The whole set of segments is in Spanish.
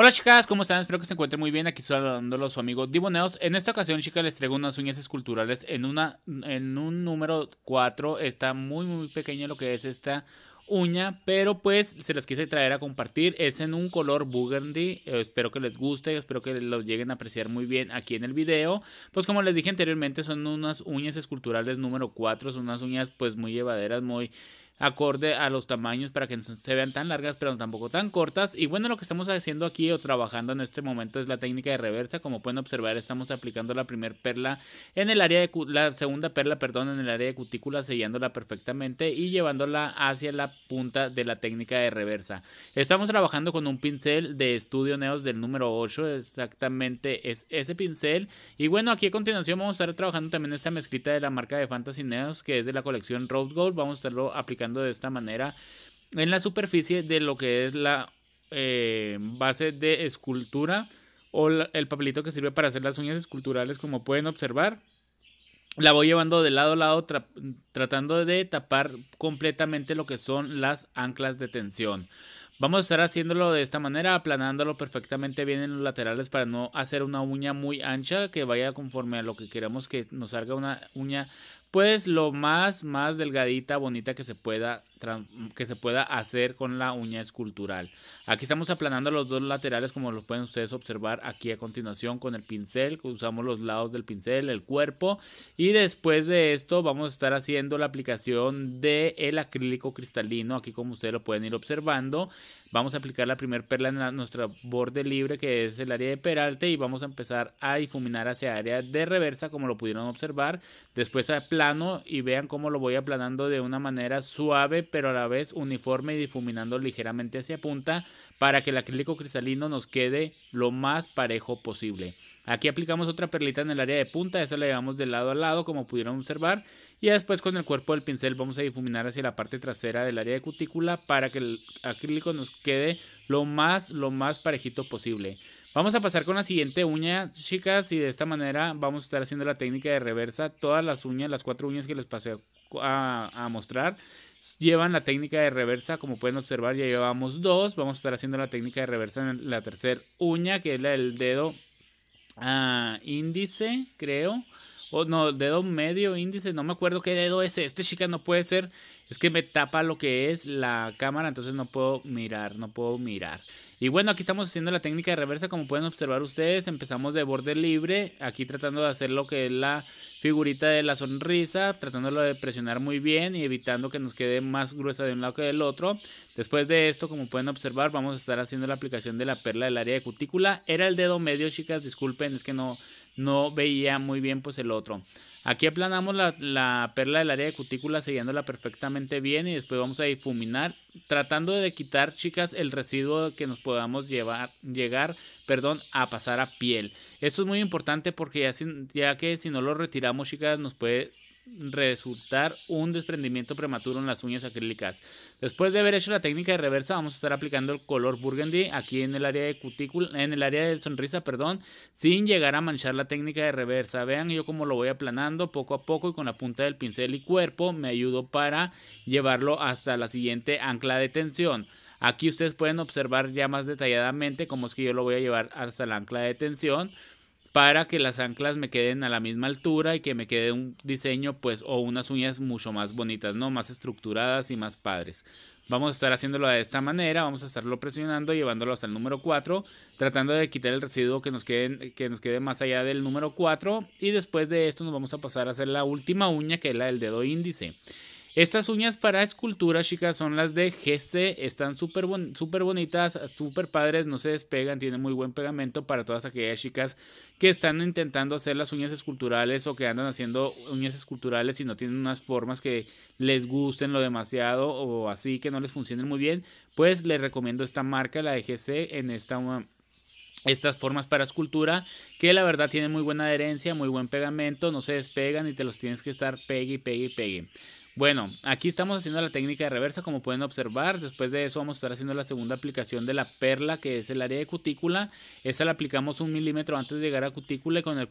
Hola chicas, ¿cómo están? Espero que se encuentren muy bien. Aquí saludándolo su amigo Diboneos. En esta ocasión, chicas, les traigo unas uñas esculturales en, una, en un número 4. Está muy, muy pequeña lo que es esta uña, pero pues se las quise traer a compartir. Es en un color burgundy. Eh, espero que les guste, espero que lo lleguen a apreciar muy bien aquí en el video. Pues como les dije anteriormente, son unas uñas esculturales número 4. Son unas uñas pues muy llevaderas, muy acorde a los tamaños para que no se vean tan largas pero tampoco tan cortas y bueno lo que estamos haciendo aquí o trabajando en este momento es la técnica de reversa como pueden observar estamos aplicando la primera perla en el área de la segunda perla perdón en el área de cutícula sellándola perfectamente y llevándola hacia la punta de la técnica de reversa estamos trabajando con un pincel de estudio neos del número 8 exactamente es ese pincel y bueno aquí a continuación vamos a estar trabajando también esta mezclita de la marca de fantasy neos que es de la colección rose gold vamos a estarlo aplicando de esta manera en la superficie de lo que es la eh, base de escultura o el papelito que sirve para hacer las uñas esculturales como pueden observar. La voy llevando de lado a lado tratando de tapar completamente lo que son las anclas de tensión. Vamos a estar haciéndolo de esta manera, aplanándolo perfectamente bien en los laterales para no hacer una uña muy ancha que vaya conforme a lo que queremos que nos salga una uña pues lo más, más delgadita, bonita que se pueda que se pueda hacer con la uña escultural. Aquí estamos aplanando los dos laterales como lo pueden ustedes observar aquí a continuación con el pincel, usamos los lados del pincel, el cuerpo y después de esto vamos a estar haciendo la aplicación del el acrílico cristalino, aquí como ustedes lo pueden ir observando. Vamos a aplicar la primer perla en nuestro borde libre que es el área de peralte y vamos a empezar a difuminar hacia área de reversa como lo pudieron observar. Después y vean cómo lo voy aplanando de una manera suave pero a la vez uniforme y difuminando ligeramente hacia punta para que el acrílico cristalino nos quede lo más parejo posible. Aquí aplicamos otra perlita en el área de punta, esa la llevamos de lado a lado como pudieron observar y después con el cuerpo del pincel vamos a difuminar hacia la parte trasera del área de cutícula para que el acrílico nos quede lo más, lo más parejito posible. Vamos a pasar con la siguiente uña, chicas, y de esta manera vamos a estar haciendo la técnica de reversa. Todas las uñas, las cuatro uñas que les pasé a, a mostrar, llevan la técnica de reversa, como pueden observar ya llevamos dos, vamos a estar haciendo la técnica de reversa en la tercera uña, que es la del dedo ah, índice, creo o oh, no, dedo medio, índice, no me acuerdo qué dedo es este, chica, no puede ser. Es que me tapa lo que es la cámara, entonces no puedo mirar, no puedo mirar. Y bueno, aquí estamos haciendo la técnica de reversa, como pueden observar ustedes, empezamos de borde libre, aquí tratando de hacer lo que es la figurita de la sonrisa, tratándolo de presionar muy bien y evitando que nos quede más gruesa de un lado que del otro. Después de esto, como pueden observar, vamos a estar haciendo la aplicación de la perla del área de cutícula. Era el dedo medio, chicas, disculpen, es que no, no veía muy bien pues el otro. Aquí aplanamos la, la perla del área de cutícula sellándola perfectamente bien y después vamos a difuminar tratando de quitar chicas el residuo que nos podamos llevar, llegar perdón, a pasar a piel. Esto es muy importante porque ya que si no lo retiramos chicas nos puede resultar un desprendimiento prematuro en las uñas acrílicas. Después de haber hecho la técnica de reversa, vamos a estar aplicando el color burgundy aquí en el área de cutícula, en el área de sonrisa, perdón, sin llegar a manchar la técnica de reversa. Vean yo cómo lo voy aplanando poco a poco y con la punta del pincel y cuerpo me ayudo para llevarlo hasta la siguiente ancla de tensión. Aquí ustedes pueden observar ya más detalladamente cómo es que yo lo voy a llevar hasta la ancla de tensión para que las anclas me queden a la misma altura y que me quede un diseño pues o unas uñas mucho más bonitas, ¿no? Más estructuradas y más padres. Vamos a estar haciéndolo de esta manera, vamos a estarlo presionando, llevándolo hasta el número 4, tratando de quitar el residuo que nos, quede, que nos quede más allá del número 4 y después de esto nos vamos a pasar a hacer la última uña que es la del dedo índice. Estas uñas para escultura, chicas, son las de GC. Están súper bonitas, súper padres, no se despegan, tienen muy buen pegamento para todas aquellas chicas que están intentando hacer las uñas esculturales o que andan haciendo uñas esculturales y no tienen unas formas que les gusten lo demasiado o así que no les funcionen muy bien. Pues les recomiendo esta marca, la de GC, en esta estas formas para escultura que la verdad tienen muy buena adherencia, muy buen pegamento, no se despegan y te los tienes que estar pegue y pegue y pegue. Bueno, aquí estamos haciendo la técnica de reversa, como pueden observar. Después de eso vamos a estar haciendo la segunda aplicación de la perla, que es el área de cutícula. Esa la aplicamos un milímetro antes de llegar a cutícula y con, el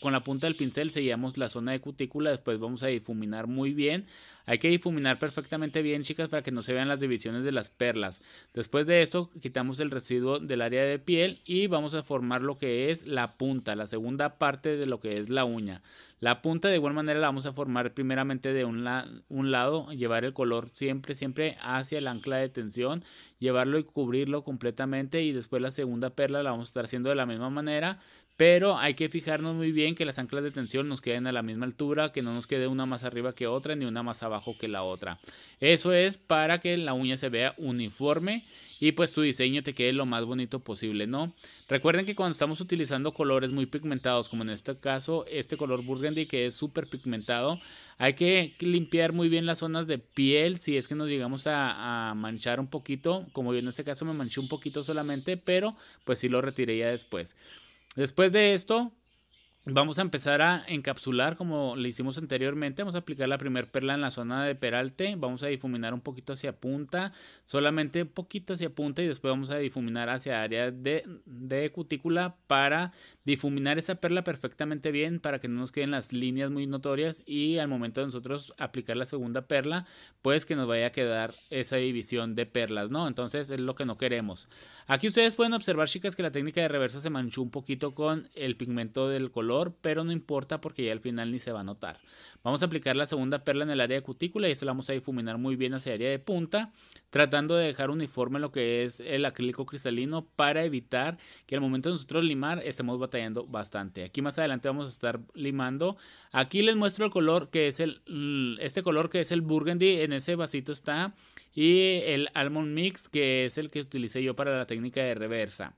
con la punta del pincel sellamos la zona de cutícula. Después vamos a difuminar muy bien hay que difuminar perfectamente bien, chicas, para que no se vean las divisiones de las perlas. Después de esto, quitamos el residuo del área de piel y vamos a formar lo que es la punta, la segunda parte de lo que es la uña. La punta de igual manera la vamos a formar primeramente de un, lado, llevar el color siempre, siempre hacia el ancla de tensión, llevarlo y cubrirlo completamente y después la segunda perla la vamos a estar haciendo de la misma manera, pero hay que fijarnos muy bien que las anclas de tensión nos queden a la misma altura, que no nos quede una más arriba que otra ni una más abajo que la otra. Eso es para que la uña se vea uniforme y pues tu diseño te quede lo más bonito posible, ¿no? Recuerden que cuando estamos utilizando colores muy pigmentados, como en este caso este color burgundy que es súper pigmentado, hay que limpiar muy bien las zonas de piel si es que nos llegamos a, manchar un poquito, como yo en este caso me manché un poquito solamente, pero pues sí lo retiré ya después. Después de esto, Vamos a empezar a encapsular como le hicimos anteriormente. Vamos a aplicar la primera perla en la zona de peralte. Vamos a difuminar un poquito hacia punta, solamente un poquito hacia punta y después vamos a difuminar hacia área de, de cutícula para difuminar esa perla perfectamente bien para que no nos queden las líneas muy notorias y al momento de nosotros aplicar la segunda perla, pues que nos vaya a quedar esa división de perlas, ¿no? Entonces es lo que no queremos. Aquí ustedes pueden observar, chicas, que la técnica de reversa se manchó un poquito con el pigmento del color pero no importa porque ya al final ni se va a notar. Vamos a aplicar la segunda perla en el área de cutícula y esta la vamos a difuminar muy bien hacia el área de punta, tratando de dejar uniforme lo que es el acrílico cristalino para evitar que al momento de nosotros limar estemos batallando bastante. Aquí más adelante vamos a estar limando. Aquí les muestro el color que es el, este color que es el burgundy, en ese vasito está, y el almond mix que es el que utilicé yo para la técnica de reversa.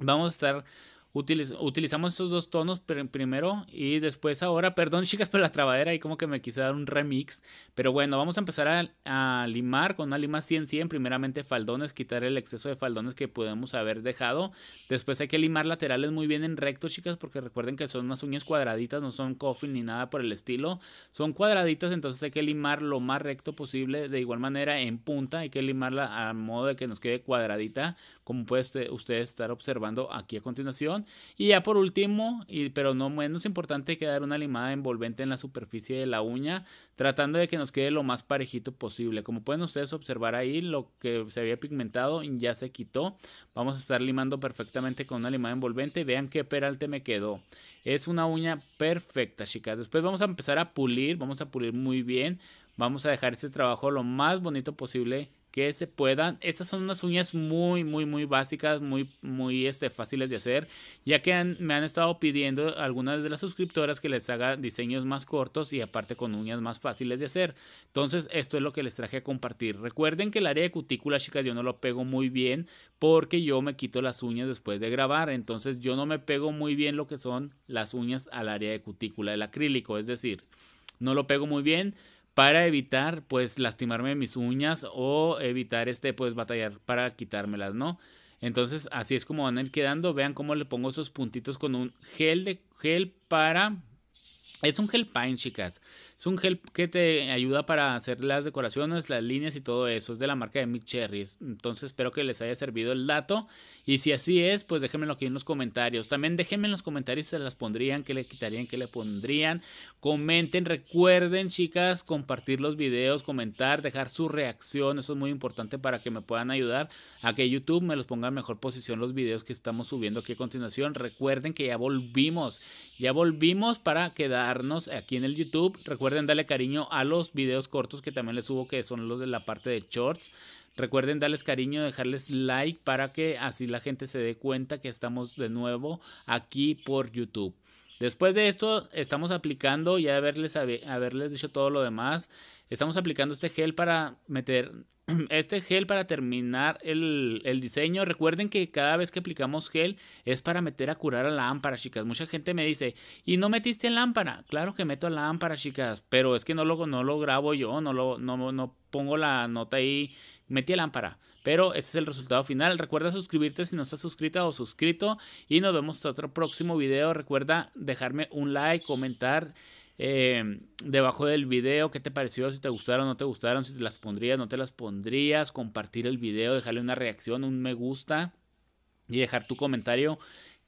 Vamos a estar utilizamos esos dos tonos primero y después ahora, perdón chicas por la trabadera y como que me quise dar un remix, pero bueno, vamos a empezar a, a limar con una lima 100-100, primeramente faldones, quitar el exceso de faldones que podemos haber dejado, después hay que limar laterales muy bien en recto chicas porque recuerden que son unas uñas cuadraditas, no son coffin ni nada por el estilo, son cuadraditas, entonces hay que limar lo más recto posible, de igual manera en punta, hay que limarla a modo de que nos quede cuadradita, como puede usted estar observando aquí a continuación. Y ya por último, y, pero no menos importante, quedar una limada envolvente en la superficie de la uña, tratando de que nos quede lo más parejito posible. Como pueden ustedes observar ahí, lo que se había pigmentado ya se quitó. Vamos a estar limando perfectamente con una limada envolvente. Vean qué peralte me quedó. Es una uña perfecta, chicas. Después vamos a empezar a pulir, vamos a pulir muy bien. Vamos a dejar este trabajo lo más bonito posible que se puedan. Estas son unas uñas muy, muy, muy básicas, muy, muy este, fáciles de hacer, ya que me han estado pidiendo algunas de las suscriptoras que les haga diseños más cortos y aparte con uñas más fáciles de hacer. Entonces, esto es lo que les traje a compartir. Recuerden que el área de cutícula, chicas, yo no lo pego muy bien porque yo me quito las uñas después de grabar, entonces yo no me pego muy bien lo que son las uñas al área de cutícula, el acrílico, es decir, no lo pego muy bien para evitar pues lastimarme mis uñas o evitar este pues batallar para quitármelas, ¿no? Entonces así es como van a ir quedando. Vean cómo le pongo esos puntitos con un gel de gel para... Es un gel paint, chicas. Es un gel que te ayuda para hacer las decoraciones, las líneas y todo eso. Es de la marca de Mid Cherry. Entonces espero que les haya servido el dato. Y si así es, pues déjenmelo aquí en los comentarios. También déjenme en los comentarios si se las pondrían, qué le quitarían, qué le pondrían. Comenten, recuerden chicas, compartir los videos, comentar, dejar su reacción. Eso es muy importante para que me puedan ayudar a que YouTube me los ponga en mejor posición los videos que estamos subiendo aquí a continuación. Recuerden que ya volvimos. Ya volvimos para quedarnos aquí en el YouTube. Recuerden Recuerden darle cariño a los videos cortos que también les subo, que son los de la parte de shorts. Recuerden darles cariño, dejarles like para que así la gente se dé cuenta que estamos de nuevo aquí por YouTube. Después de esto, estamos aplicando ya haberles, haberles dicho todo lo demás. Estamos aplicando este gel para meter este gel para terminar el, diseño. Recuerden que cada vez que aplicamos gel es para meter a curar a la lámpara, chicas. Mucha gente me dice, ¿y no metiste lámpara? Claro que meto la lámpara, chicas, pero es que no lo, no lo grabo yo, no, lo, no, pongo la nota ahí. Metí la lámpara, pero ese es el resultado final. Recuerda suscribirte si no estás suscrita o suscrito y nos vemos en otro próximo video. Recuerda dejarme un like, comentar. Em, debajo del video qué te pareció, si te gustaron, o no te gustaron, si te las pondrías, no te las pondrías, compartir el video, dejarle una reacción, un me gusta y dejar tu comentario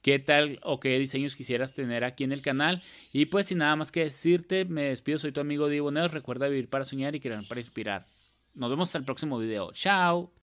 qué tal o qué diseños quisieras tener aquí en el canal. Y pues sin nada más que decirte, me despido, soy tu amigo Diego Neos, recuerda vivir para soñar y crear para inspirar. Nos vemos hasta el próximo video. Chao.